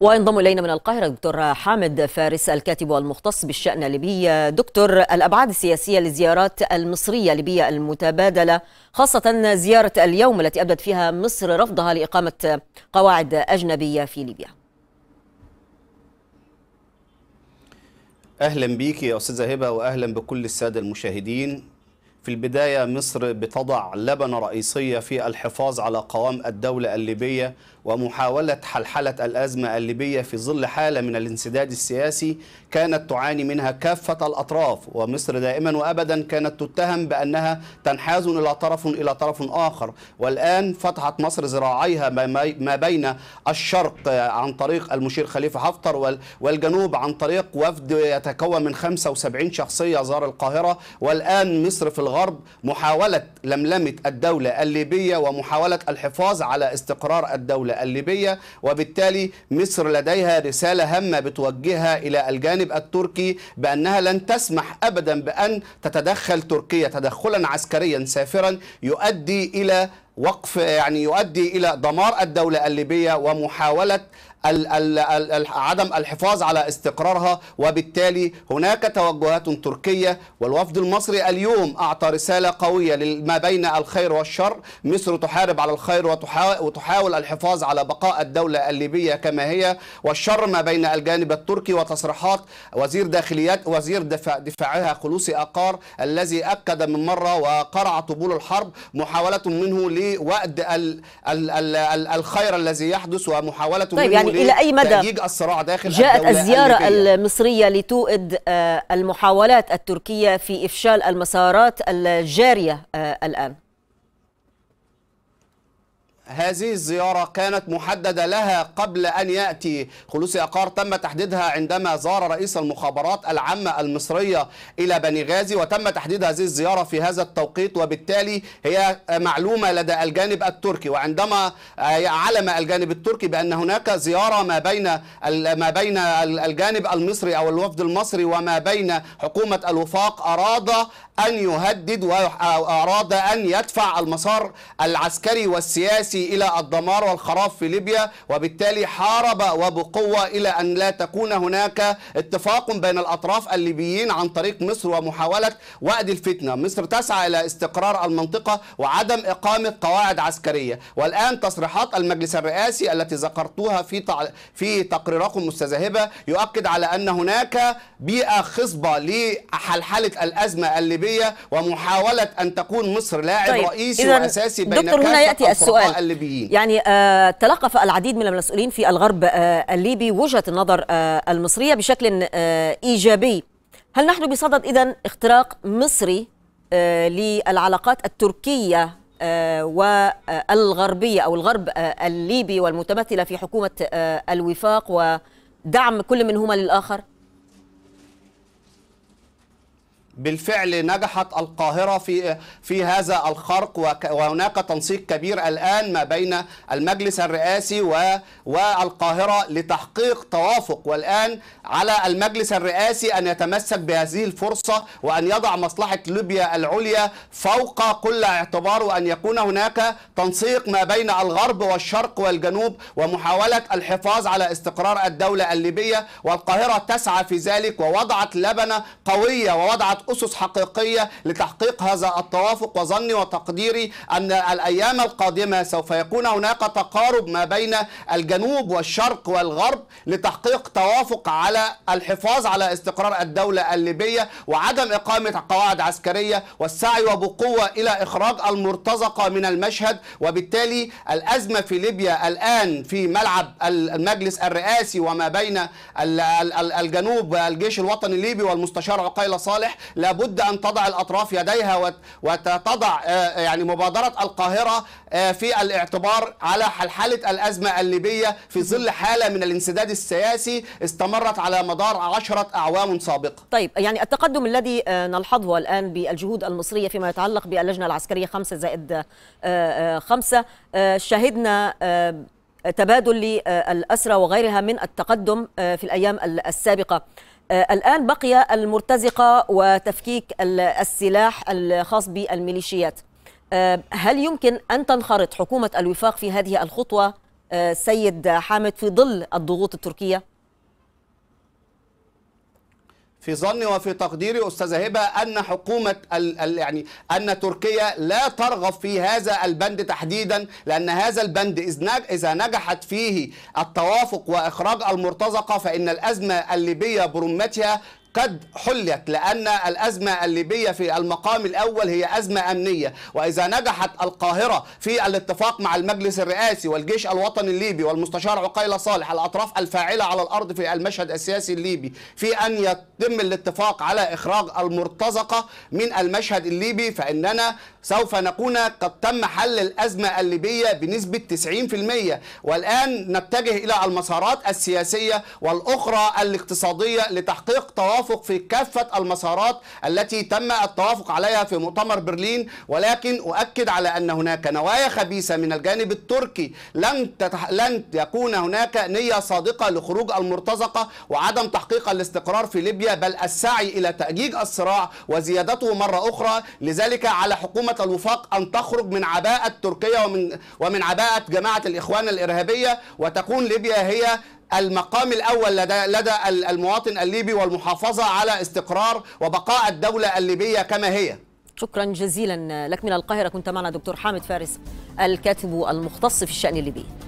وينضم إلينا من القاهرة الدكتور حامد فارس الكاتب والمختص بالشأن الليبي دكتور الأبعاد السياسية للزيارات المصرية الليبية المتبادلة خاصة زيارة اليوم التي أبدت فيها مصر رفضها لإقامة قواعد أجنبية في ليبيا أهلا بيك يا أستاذة هبة وأهلا بكل السادة المشاهدين في البداية مصر بتضع لبنة رئيسية في الحفاظ على قوام الدولة الليبية ومحاولة حلحلة الأزمة الليبية في ظل حالة من الانسداد السياسي كانت تعاني منها كافة الأطراف ومصر دائما وأبدا كانت تتهم بأنها تنحاز إلى طرف إلى طرف آخر والآن فتحت مصر ذراعيها ما بين الشرق عن طريق المشير خليفة حفتر والجنوب عن طريق وفد يتكون من 75 شخصية زار القاهرة والآن مصر في الغرب محاولة لملمة الدولة الليبية ومحاولة الحفاظ على استقرار الدولة الليبية وبالتالي مصر لديها رسالة هامة بتوجهها إلى الجانب التركي بأنها لن تسمح أبدا بأن تتدخل تركيا تدخلا عسكريا سافرا يؤدي إلى وقف يعني يؤدي الى دمار الدوله الليبيه ومحاوله عدم الحفاظ على استقرارها وبالتالي هناك توجهات تركية والوفد المصري اليوم أعطى رسالة قوية لما بين الخير والشر مصر تحارب على الخير وتحاول الحفاظ على بقاء الدولة الليبية كما هي والشر ما بين الجانب التركي وتصريحات وزير داخليات وزير دفاع دفاعها خلوصي أقار الذي أكد من مرة وقرع طبول الحرب محاولة منه لي وأد ال ال ال ال الخير الذي يحدث ومحاولة طيب يعني إلى أي مدى الصراع داخل جاءت الزيارة الليبية. المصرية لتؤد آه، المحاولات التركية في إفشال المسارات الجارية آه، الآن هذه الزيارة كانت محددة لها قبل أن يأتي خلوصي أقار تم تحديدها عندما زار رئيس المخابرات العامة المصرية إلى بني غازي وتم تحديد هذه الزيارة في هذا التوقيت وبالتالي هي معلومة لدى الجانب التركي وعندما علم الجانب التركي بأن هناك زيارة ما بين ما بين الجانب المصري أو الوفد المصري وما بين حكومة الوفاق أراد أن يهدد وأراد أن يدفع المسار العسكري والسياسي إلى الدمار والخراب في ليبيا وبالتالي حارب وبقوة إلى أن لا تكون هناك اتفاق بين الأطراف الليبيين عن طريق مصر ومحاولة وأد الفتنة مصر تسعى إلى استقرار المنطقة وعدم إقامة قواعد عسكرية والآن تصريحات المجلس الرئاسي التي ذكرتوها في في تقريركم مستذهبة يؤكد على أن هناك بيئة خصبة لحلحلة الأزمة الليبية السورية ومحاولة أن تكون مصر لاعب طيب. رئيسي وأساسي بين دكتور هنا يأتي السؤال الليبيين. يعني آه تلقف العديد من المسؤولين في الغرب آه الليبي وجهة النظر آه المصرية بشكل آه إيجابي هل نحن بصدد إذا اختراق مصري آه للعلاقات التركية آه والغربية أو الغرب آه الليبي والمتمثلة في حكومة آه، الوفاق ودعم كل منهما للآخر؟ بالفعل نجحت القاهرة في في هذا الخرق وهناك تنسيق كبير الآن ما بين المجلس الرئاسي والقاهرة لتحقيق توافق والآن على المجلس الرئاسي أن يتمسك بهذه الفرصة وأن يضع مصلحة ليبيا العليا فوق كل اعتبار وأن يكون هناك تنسيق ما بين الغرب والشرق والجنوب ومحاولة الحفاظ على استقرار الدولة الليبية والقاهرة تسعى في ذلك ووضعت لبنة قوية ووضعت أسس حقيقية لتحقيق هذا التوافق وظني وتقديري أن الأيام القادمة سوف يكون هناك تقارب ما بين الجنوب والشرق والغرب لتحقيق توافق على الحفاظ على استقرار الدولة الليبية وعدم إقامة قواعد عسكرية والسعي وبقوة إلى إخراج المرتزقة من المشهد وبالتالي الأزمة في ليبيا الآن في ملعب المجلس الرئاسي وما بين الجنوب الجيش الوطني الليبي والمستشار عقيل صالح لابد أن تضع الأطراف يديها وتضع آه، يعني مبادرة القاهرة آه، في الاعتبار على حالة الأزمة الليبية في ظل حالة من الانسداد السياسي استمرت على مدار عشرة أعوام سابقة طيب يعني التقدم الذي آه، نلحظه الآن بالجهود المصرية فيما يتعلق باللجنة العسكرية 5 زائد 5 شهدنا تبادل للأسرى وغيرها من التقدم في الأيام السابقة آه، الآن بقي المرتزقة وتفكيك السلاح الخاص بالميليشيات آه، هل يمكن أن تنخرط حكومة الوفاق في هذه الخطوة آه، سيد حامد في ظل الضغوط التركية؟ في ظني وفي تقديري استاذه هبه ان حكومه ال ال يعني ان تركيا لا ترغب في هذا البند تحديدا لان هذا البند اذا نجحت فيه التوافق واخراج المرتزقه فان الازمه الليبيه برمتها قد حلت لأن الأزمة الليبية في المقام الأول هي أزمة أمنية وإذا نجحت القاهرة في الاتفاق مع المجلس الرئاسي والجيش الوطني الليبي والمستشار عقيلة صالح الأطراف الفاعلة على الأرض في المشهد السياسي الليبي في أن يتم الاتفاق على إخراج المرتزقة من المشهد الليبي فإننا سوف نكون قد تم حل الأزمة الليبية بنسبة 90% والآن نتجه إلى المسارات السياسية والأخرى الاقتصادية لتحقيق طوارئ التوافق في كافة المسارات التي تم التوافق عليها في مؤتمر برلين ولكن أؤكد على أن هناك نوايا خبيثة من الجانب التركي لن تتح... لن يكون هناك نية صادقة لخروج المرتزقة وعدم تحقيق الاستقرار في ليبيا بل السعي إلى تأجيج الصراع وزيادته مرة أخرى لذلك على حكومة الوفاق أن تخرج من عباءة تركيا ومن ومن عباءة جماعة الإخوان الإرهابية وتكون ليبيا هي المقام الاول لدى, لدى المواطن الليبي والمحافظه على استقرار وبقاء الدوله الليبيه كما هي. شكرا جزيلا لك من القاهره كنت معنا دكتور حامد فارس الكاتب المختص في الشان الليبي.